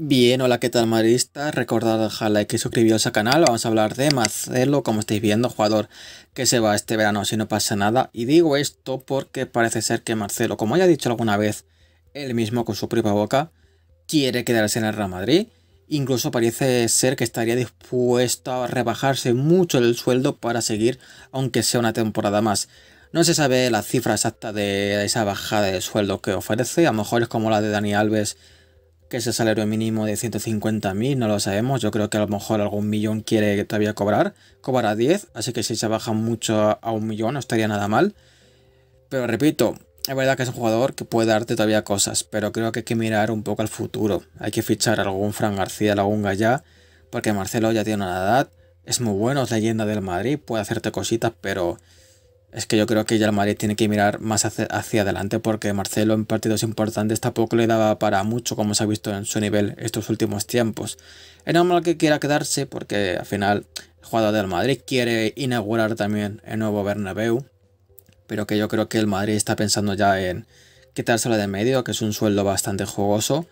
Bien, hola, ¿qué tal marista Recordad dejar like y suscribiros al canal. Vamos a hablar de Marcelo, como estáis viendo, jugador que se va este verano si no pasa nada. Y digo esto porque parece ser que Marcelo, como haya dicho alguna vez, él mismo con su propia boca, quiere quedarse en el Real Madrid. Incluso parece ser que estaría dispuesto a rebajarse mucho el sueldo para seguir, aunque sea una temporada más. No se sabe la cifra exacta de esa bajada de sueldo que ofrece, a lo mejor es como la de Dani Alves que ese salario mínimo de 150.000, no lo sabemos, yo creo que a lo mejor algún millón quiere todavía cobrar, cobrará 10, así que si se baja mucho a un millón no estaría nada mal. Pero repito, es verdad que es un jugador que puede darte todavía cosas, pero creo que hay que mirar un poco al futuro. Hay que fichar a algún Fran García, algún ya. porque Marcelo ya tiene una edad, es muy bueno, es leyenda del Madrid, puede hacerte cositas, pero es que yo creo que ya el Madrid tiene que mirar más hacia, adelante porque Marcelo en partidos importantes tampoco le daba para mucho como se ha visto en su nivel estos últimos tiempos. Es normal que quiera quedarse porque al final el jugador del Madrid quiere inaugurar también el nuevo Bernabéu, pero que yo creo que el Madrid está pensando ya en quitárselo de medio, que es un sueldo bastante jugoso,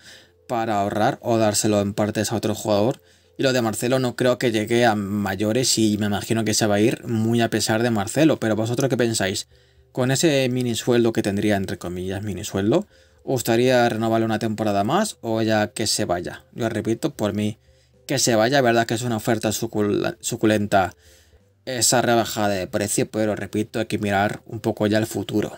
para ahorrar o dárselo en partes a otro jugador y lo de Marcelo no creo que llegue a mayores y me imagino que se va a ir muy a pesar de Marcelo. Pero vosotros qué pensáis? Con ese sueldo que tendría, entre comillas, mini sueldo gustaría renovarle una temporada más o ya que se vaya? Yo repito, por mí, que se vaya, verdad que es una oferta suculenta esa rebaja de precio, pero repito, hay que mirar un poco ya el futuro.